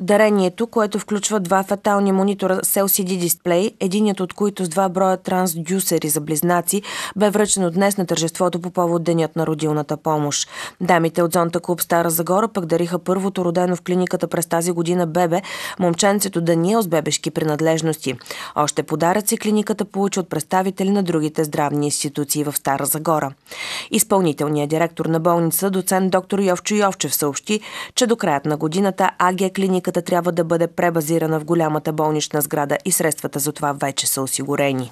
Дарението, което включва два фатални монитора с LCD дисплей, единият от които с два броя трансдюсери за близнаци, бе връчено днес на тържеството по повод Денят на родилната помощ. Дамите от Зонта Клуб Стара Загора пък дариха първото родено в клиниката през тази година бебе, момченцето Даниел с бебешки принадлежности. Още подаръци клиниката получи от представители на другите здравни институции в Стара Загора. Изпълнителният директор на болница, доцент доктор Йовчо Йовчев, съобщи, че до краят на годината АГ клиника клиниката трябва да бъде пребазирана в голямата болнична сграда и средствата за това вече са осигурени.